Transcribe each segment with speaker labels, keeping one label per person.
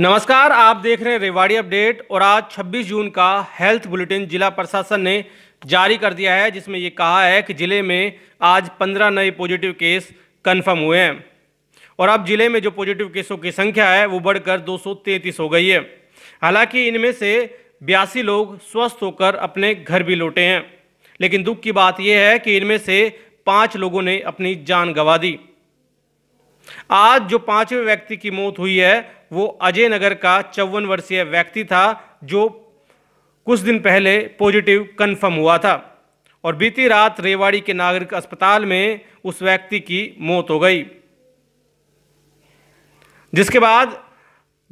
Speaker 1: नमस्कार आप देख रहे हैं रेवाड़ी अपडेट और आज 26 जून का हेल्थ बुलेटिन जिला प्रशासन ने जारी कर दिया है जिसमें ये कहा है कि जिले में आज 15 नए पॉजिटिव केस कन्फर्म हुए हैं और अब जिले में जो पॉजिटिव केसों की संख्या है वो बढ़कर 233 हो गई है हालांकि इनमें से बयासी लोग स्वस्थ होकर अपने घर भी लौटे हैं लेकिन दुख की बात यह है कि इनमें से पाँच लोगों ने अपनी जान गंवा दी आज जो पांचवें व्यक्ति की मौत हुई है वो अजय नगर का चौवन वर्षीय व्यक्ति था जो कुछ दिन पहले पॉजिटिव कन्फर्म हुआ था और बीती रात रेवाड़ी के नागरिक अस्पताल में उस व्यक्ति की मौत हो गई जिसके बाद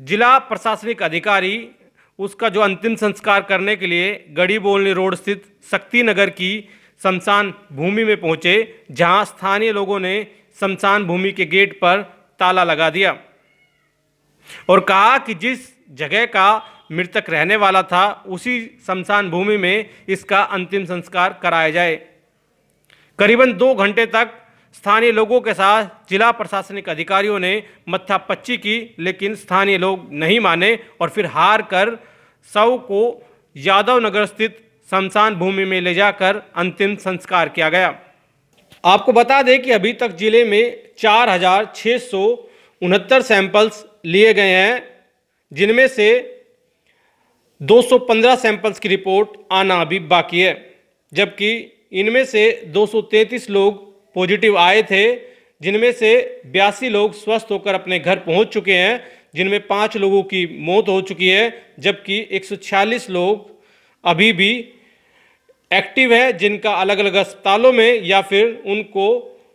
Speaker 1: जिला प्रशासनिक अधिकारी उसका जो अंतिम संस्कार करने के लिए गढ़ी बोलनी रोड स्थित शक्ति नगर की शमशान भूमि में पहुंचे जहां स्थानीय लोगों ने शमशान भूमि के गेट पर ताला लगा दिया और कहा कि जिस जगह का मृतक रहने वाला था उसी शमशान भूमि में इसका अंतिम संस्कार कराया जाए करीबन दो घंटे तक स्थानीय लोगों के साथ जिला प्रशासनिक अधिकारियों ने मत्थापच्ची की लेकिन स्थानीय लोग नहीं माने और फिर हार कर शव को यादव नगर स्थित शमशान भूमि में ले जाकर अंतिम संस्कार किया गया आपको बता दें कि अभी तक जिले में चार हजार छः सौ उनहत्तर सैंपल्स लिए गए हैं जिनमें से 215 सैंपल्स की रिपोर्ट आना अभी बाकी है जबकि इनमें से 233 लोग पॉजिटिव आए थे जिनमें से बयासी लोग स्वस्थ होकर अपने घर पहुंच चुके हैं जिनमें पाँच लोगों की मौत हो चुकी है जबकि 146 लोग अभी भी एक्टिव है जिनका अलग अलग अस्पतालों में या फिर उनको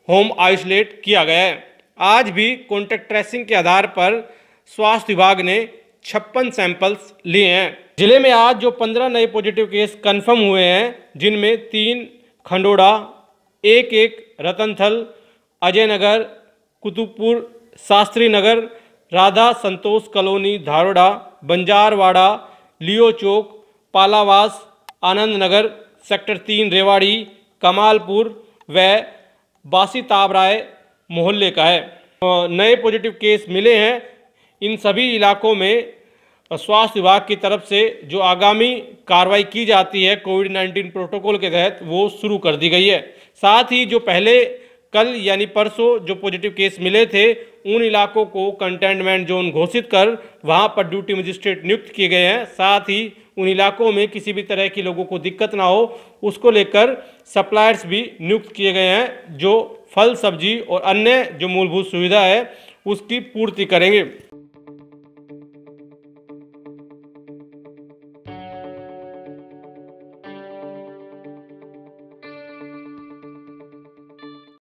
Speaker 1: होम आइसोलेट किया गया है आज भी कॉन्टैक्ट ट्रेसिंग के आधार पर स्वास्थ्य विभाग ने छप्पन सैंपल्स लिए हैं जिले में आज जो पंद्रह नए पॉजिटिव केस कन्फर्म हुए हैं जिनमें तीन खंडोड़ा एक एक Ratanthal Ajay Nagar Kutubpur Shastri Nagar Radha Santosh colony Dharoda Banjarwada Leo Chowk Palawas Anand Nagar sector तीन रेवाड़ी कमालपुर व बासी ताबराय मोहल्ले का है नए पॉजिटिव केस मिले हैं इन सभी इलाकों में स्वास्थ्य विभाग की तरफ से जो आगामी कार्रवाई की जाती है कोविड नाइन्टीन प्रोटोकॉल के तहत वो शुरू कर दी गई है साथ ही जो पहले कल यानी परसों जो पॉजिटिव केस मिले थे उन इलाकों को कंटेनमेंट जोन घोषित कर वहां पर ड्यूटी मजिस्ट्रेट नियुक्त किए गए हैं साथ ही उन इलाकों में किसी भी तरह की लोगों को दिक्कत ना हो उसको लेकर सप्लायर्स भी नियुक्त किए गए हैं जो फल सब्जी और अन्य जो मूलभूत सुविधा है उसकी पूर्ति करेंगे